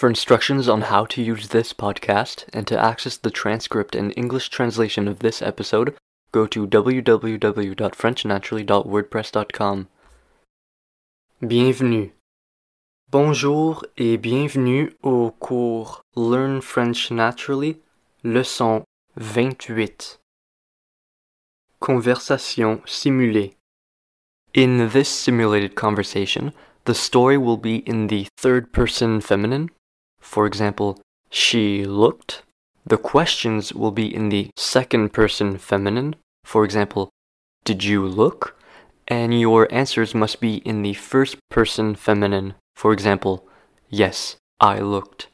For instructions on how to use this podcast and to access the transcript and English translation of this episode, go to www.frenchnaturally.wordpress.com. Bienvenue. Bonjour et bienvenue au cours Learn French Naturally, leçon 28. Conversation simulée. In this simulated conversation, the story will be in the third person feminine for example, she looked, the questions will be in the second person feminine, for example, did you look? And your answers must be in the first person feminine, for example, yes, I looked.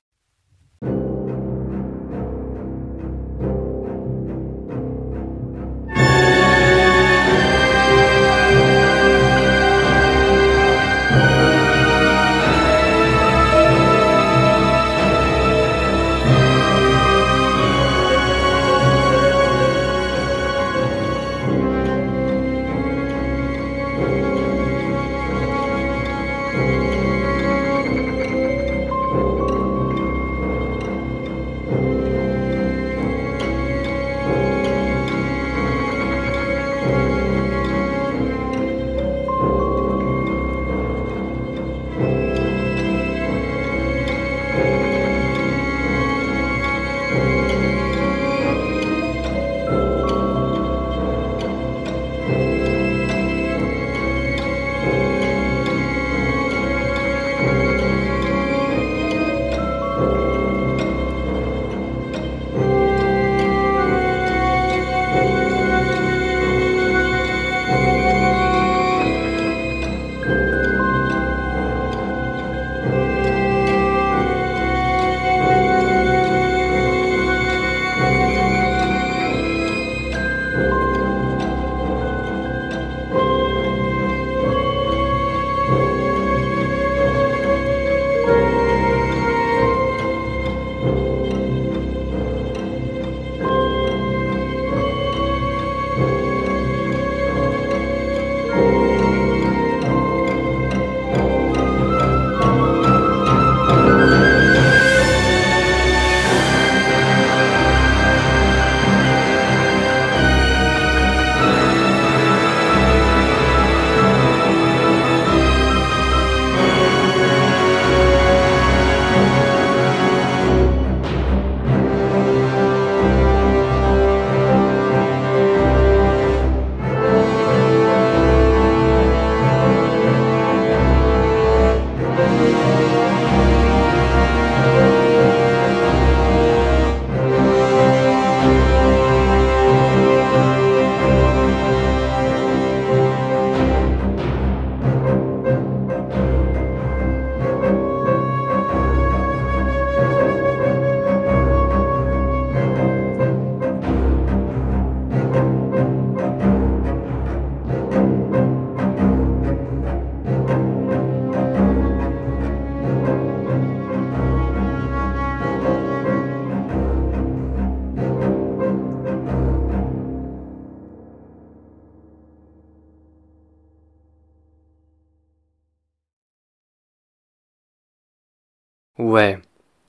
Ouais,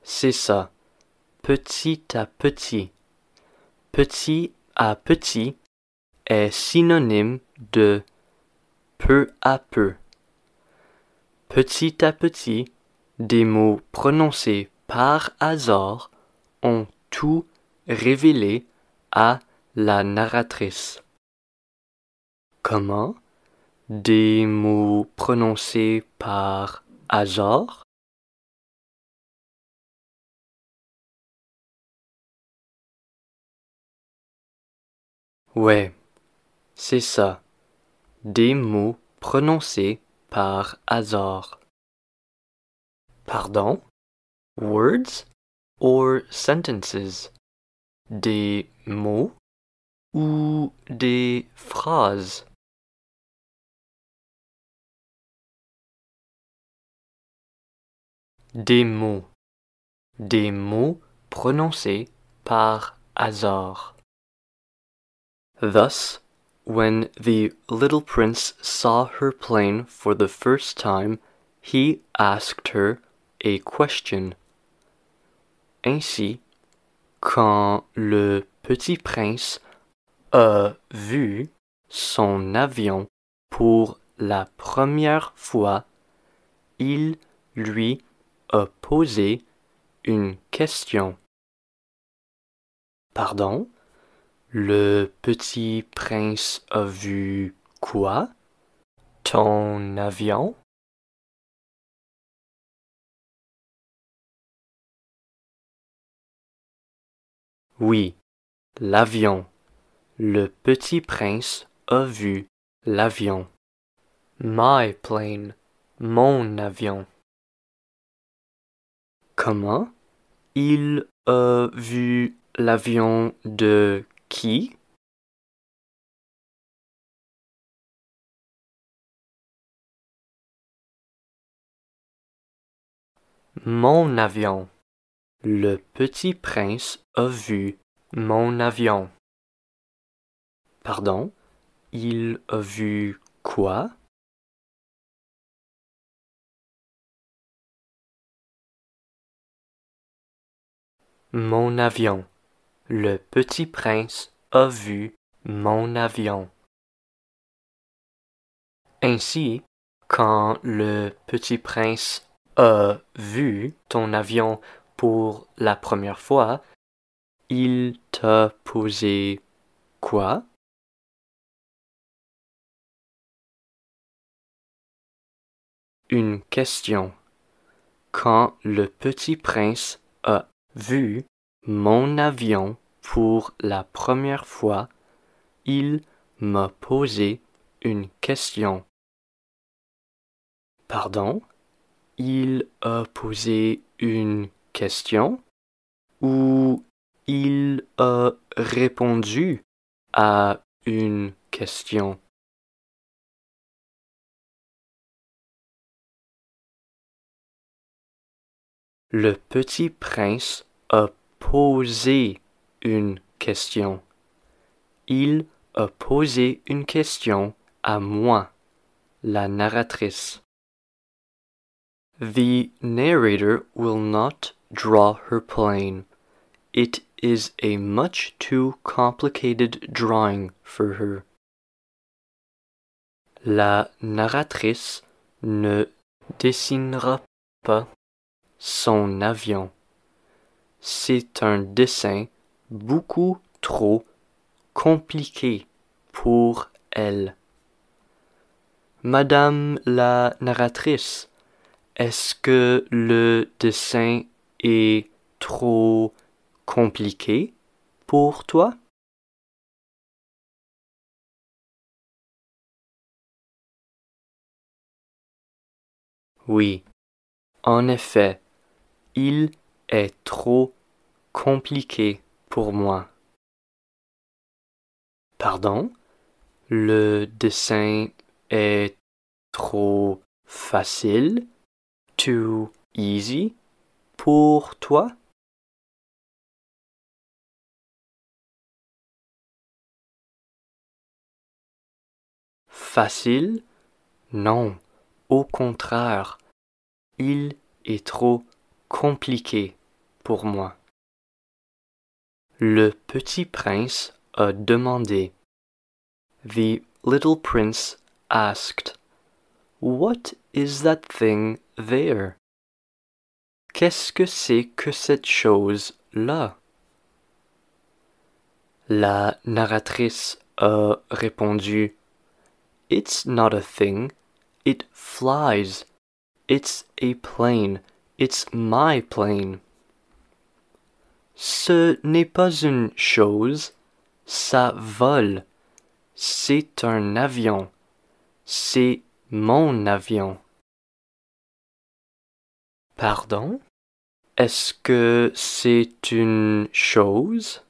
c'est ça. Petit à petit. Petit à petit est synonyme de peu à peu. Petit à petit, des mots prononcés par hasard ont tout révélé à la narratrice. Comment des mots prononcés par hasard Ouais, c'est ça. Des mots prononcés par hasard. Pardon? Words or sentences? Des mots ou des phrases? Des mots. Des mots prononcés par hasard. Thus, when the little prince saw her plane for the first time, he asked her a question. Ainsi, quand le petit prince a vu son avion pour la première fois, il lui a posé une question. Pardon le petit prince a vu quoi? Ton avion? Oui, l'avion. Le petit prince a vu l'avion. My plane, mon avion. Comment? Il a vu l'avion de qui Mon avion. Le petit prince a vu mon avion. Pardon, il a vu quoi Mon avion. Le petit prince a vu mon avion. Ainsi, quand le petit prince a vu ton avion pour la première fois, il t'a posé quoi Une question. Quand le petit prince a vu mon avion pour la première fois, il m'a posé une question. Pardon Il a posé une question ou il a répondu à une question. Le petit prince a poser une question. Il a posé une question à moi, la narratrice. The narrator will not draw her plane. It is a much too complicated drawing for her. La narratrice ne dessinera pas son avion c'est un dessin beaucoup trop compliqué pour elle. Madame la narratrice, est-ce que le dessin est trop compliqué pour toi? Oui, en effet, il est trop compliqué pour moi. Pardon, le dessin est trop facile, too easy pour toi? Facile? Non, au contraire, il est trop compliqué pour moi. Le petit prince a demandé. The little prince asked. What is that thing there? Qu'est-ce que c'est que cette chose là? La narratrice a répondu. It's not a thing. It flies. It's a plane. It's my plane. Ce n'est pas une chose, ça vole. C'est un avion. C'est mon avion. Pardon Est-ce que c'est une chose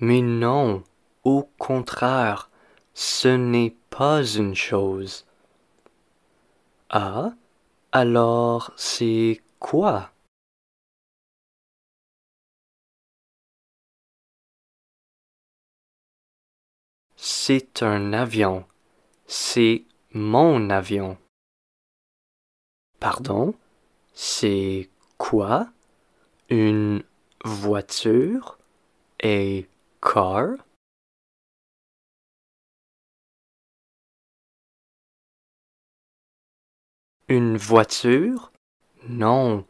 Mais non, au contraire, ce n'est pas une chose. Ah, alors c'est quoi C'est un avion. C'est mon avion. Pardon, c'est quoi une voiture, a car Une voiture Non,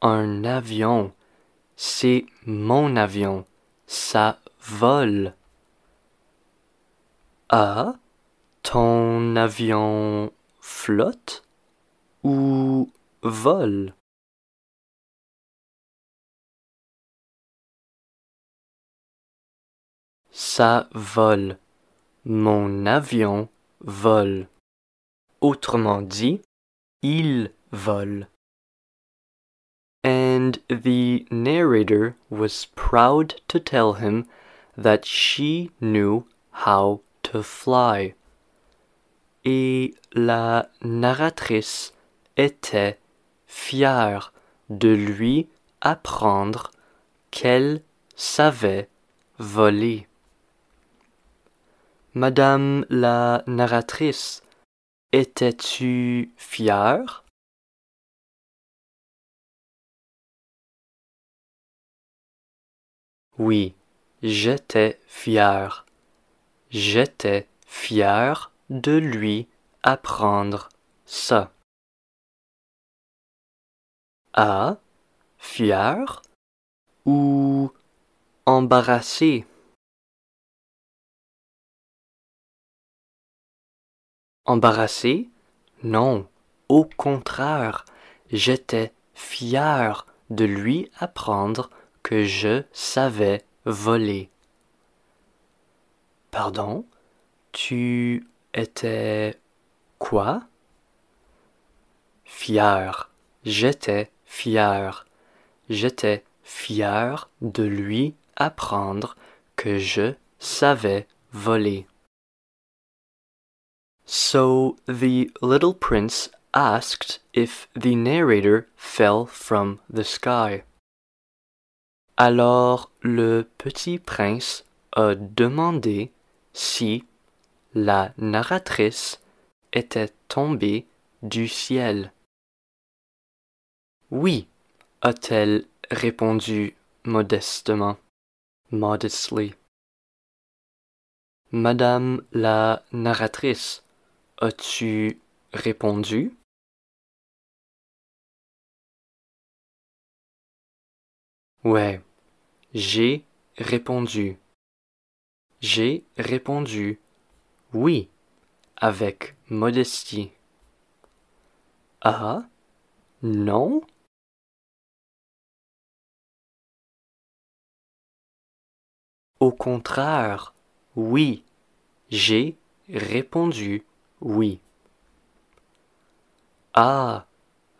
un avion. C'est mon avion. Ça vole. Ah Ton avion flotte ou vole Ça vole. Mon avion vole. Autrement dit, Il vole. And the narrator was proud to tell him that she knew how to fly. Et la narratrice était fière de lui apprendre qu'elle savait voler. Madame la narratrice Étais-tu fier? Oui, j'étais fier. J'étais fier de lui apprendre ça. À, ah, fier ou embarrassé. Embarrassé Non, au contraire, j'étais fier de lui apprendre que je savais voler. Pardon Tu étais quoi Fier. J'étais fier. J'étais fier de lui apprendre que je savais voler. So the little prince asked if the narrator fell from the sky. Alors le petit prince a demandé si la narratrice était tombée du ciel. Oui, a-t-elle répondu modestement. Modestly. Madame la narratrice As-tu répondu? Ouais, j'ai répondu. J'ai répondu oui avec modestie. Ah, non? Au contraire, oui, j'ai répondu oui. Ah,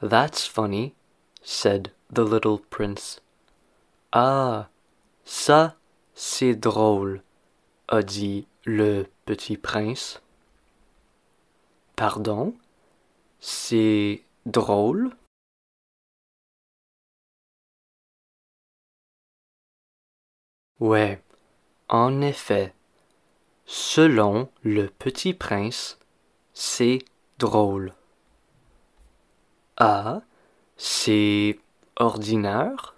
that's funny, said the little prince. Ah, ça, c'est drôle, a dit le petit prince. Pardon, c'est drôle? Ouais, en effet, selon le petit prince, c'est drôle. A, c'est ordinaire.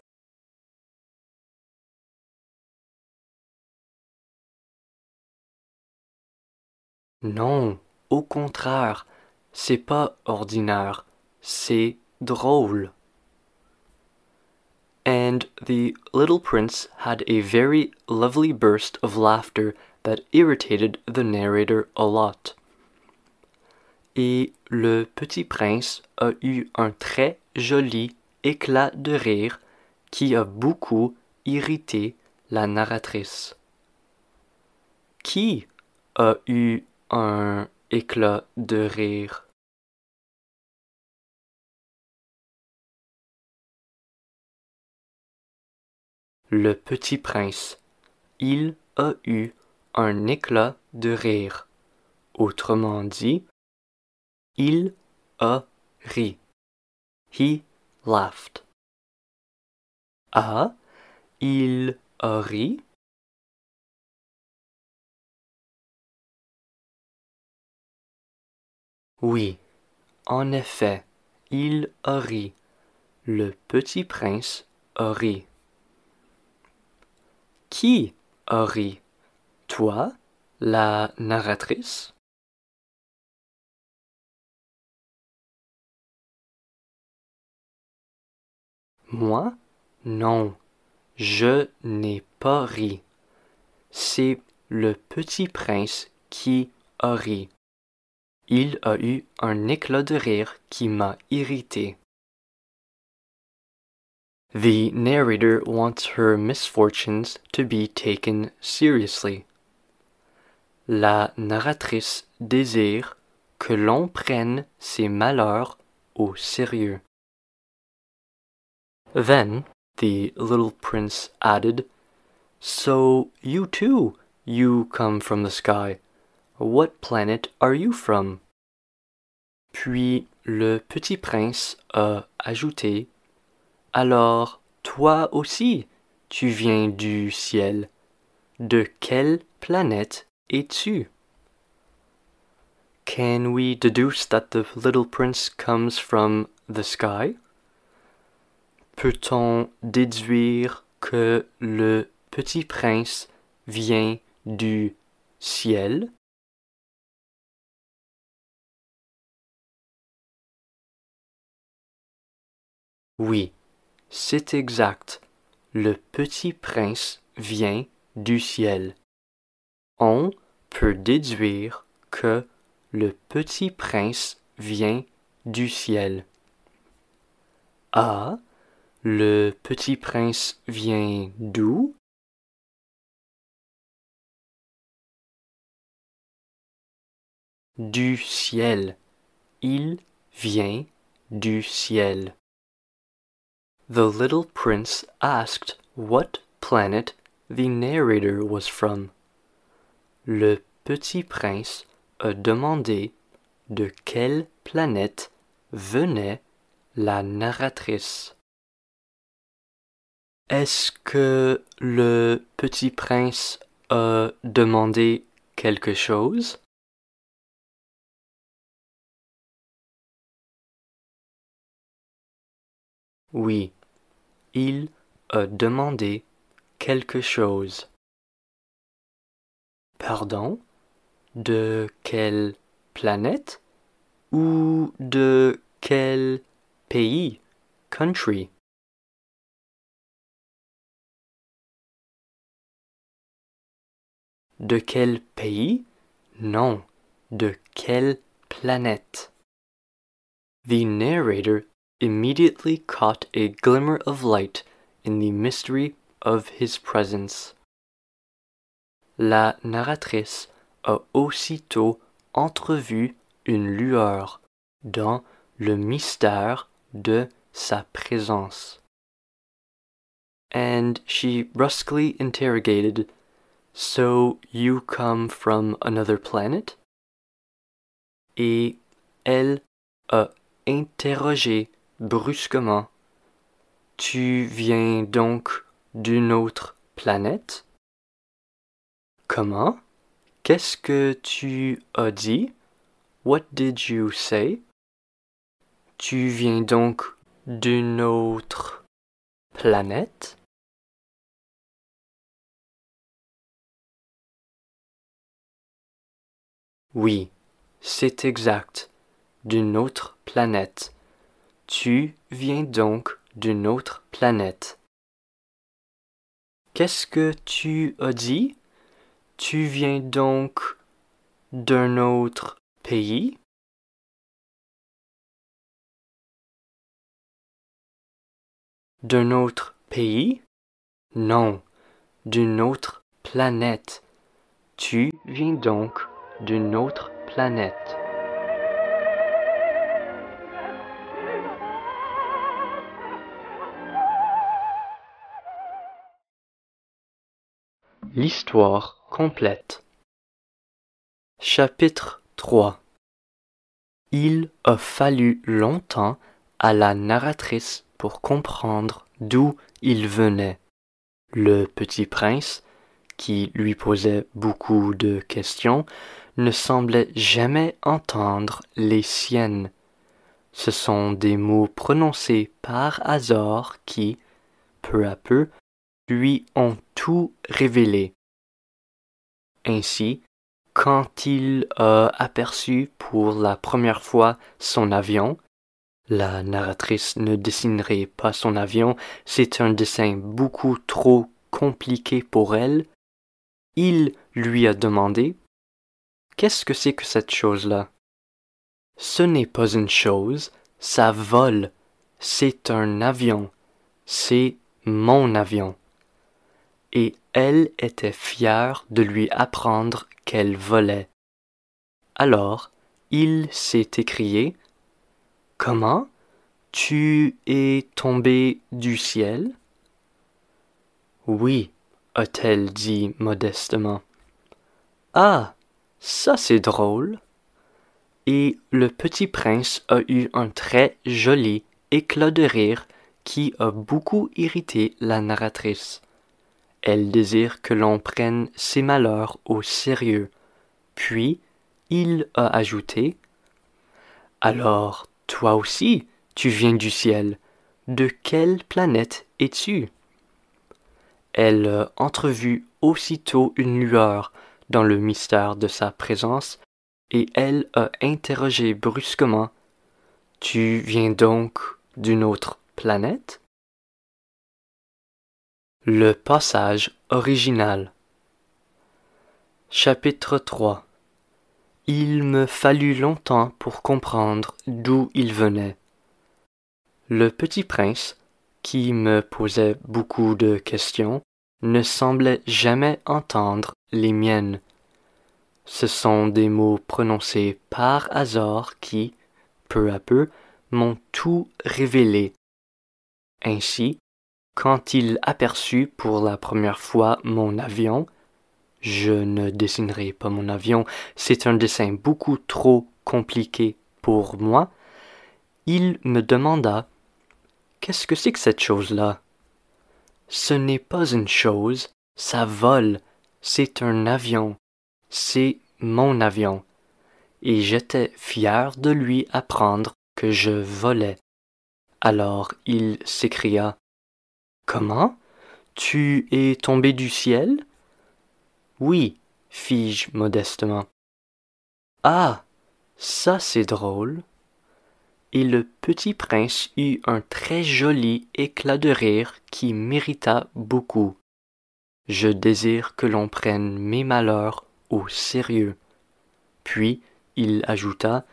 Non, au contraire, c'est pas ordinaire, c'est drôle. And the little prince had a very lovely burst of laughter that irritated the narrator a lot. et le petit prince a eu un très joli éclat de rire qui a beaucoup irrité la narratrice. Qui a eu un éclat de rire? Le petit prince. Il a eu un éclat de rire. Autrement dit, il a ri. He laughed. Ah, Il a ri. Oui, en effet, il a ri. Le petit prince a ri. Qui a ri Toi, la narratrice Moi? Non. Je n'ai pas ri. C'est le petit prince qui a ri. Il a eu un éclat de rire qui m'a irrité. The narrator wants her misfortunes to be taken seriously. La narratrice désire que l'on prenne ses malheurs au sérieux. Then the little prince added, So you too, you come from the sky. What planet are you from? Puis le petit prince a euh, ajouté, Alors toi aussi, tu viens du ciel. De quelle planète es-tu? Can we deduce that the little prince comes from the sky? peut-on déduire que le petit prince vient du ciel Oui, c'est exact. Le petit prince vient du ciel. On peut déduire que le petit prince vient du ciel. Ah? Le petit prince vient d'où Du ciel. Il vient du ciel. The little prince asked what planet the narrator was from. Le petit prince a demandé de quelle planète venait la narratrice. Est-ce que le petit prince a demandé quelque chose Oui, il a demandé quelque chose. Pardon De quelle planète ou de quel pays Country De quel pays Non. De quelle planète The narrator immediately caught a glimmer of light in the mystery of his presence. La narratrice a aussitôt entrevu une lueur dans le mystère de sa présence. And she brusquely interrogated So you come from another planet? Et elle a interrogé brusquement. Tu viens donc d'une autre planète? Comment? Qu'est-ce que tu as dit? What did you say? Tu viens donc d'une autre planète? Oui, c'est exact, d'une autre planète. Tu viens donc d'une autre planète. Qu'est-ce que tu as dit? Tu viens donc d'un autre pays? D'un autre pays? Non, d'une autre planète. Tu viens donc d'une autre planète. L'histoire complète. Chapitre 3 Il a fallu longtemps à la narratrice pour comprendre d'où il venait. Le petit prince qui lui posait beaucoup de questions, ne semblait jamais entendre les siennes. Ce sont des mots prononcés par Azor qui, peu à peu, lui ont tout révélé. Ainsi, quand il a aperçu pour la première fois son avion, la narratrice ne dessinerait pas son avion, c'est un dessin beaucoup trop compliqué pour elle, il lui a demandé Qu'est-ce que c'est que cette chose-là Ce n'est pas une chose, ça vole, c'est un avion, c'est mon avion. Et elle était fière de lui apprendre qu'elle volait. Alors, il s'est écrié Comment Tu es tombé du ciel Oui, a elle dit modestement. Ah ça c'est drôle. Et le petit prince a eu un très joli éclat de rire qui a beaucoup irrité la narratrice. Elle désire que l'on prenne ses malheurs au sérieux. Puis, il a ajouté Alors, toi aussi, tu viens du ciel. De quelle planète es-tu elle euh, entrevut aussitôt une lueur dans le mystère de sa présence, et elle a interrogé brusquement Tu viens donc d'une autre planète Le passage original. Chapitre 3 Il me fallut longtemps pour comprendre d'où il venait. Le petit prince, qui me posait beaucoup de questions, ne semblait jamais entendre les miennes. Ce sont des mots prononcés par hasard qui, peu à peu, m'ont tout révélé. Ainsi, quand il aperçut pour la première fois mon avion, je ne dessinerai pas mon avion, c'est un dessin beaucoup trop compliqué pour moi, il me demanda Qu'est-ce que c'est que cette chose-là ce n'est pas une chose, ça vole, c'est un avion, c'est mon avion. Et j'étais fier de lui apprendre que je volais. Alors il s'écria Comment Tu es tombé du ciel Oui, fis-je modestement. Ah Ça c'est drôle et le petit prince eut un très joli éclat de rire qui mérita beaucoup. Je désire que l'on prenne mes malheurs au sérieux. Puis il ajouta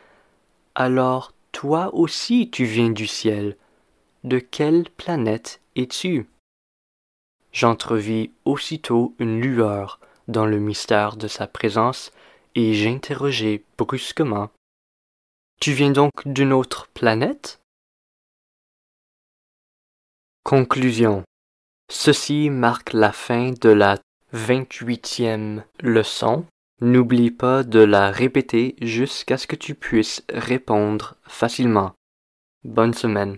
Alors toi aussi tu viens du ciel. De quelle planète es-tu J'entrevis aussitôt une lueur dans le mystère de sa présence et j'interrogeai brusquement tu viens donc d'une autre planète Conclusion. Ceci marque la fin de la 28e leçon. N'oublie pas de la répéter jusqu'à ce que tu puisses répondre facilement. Bonne semaine.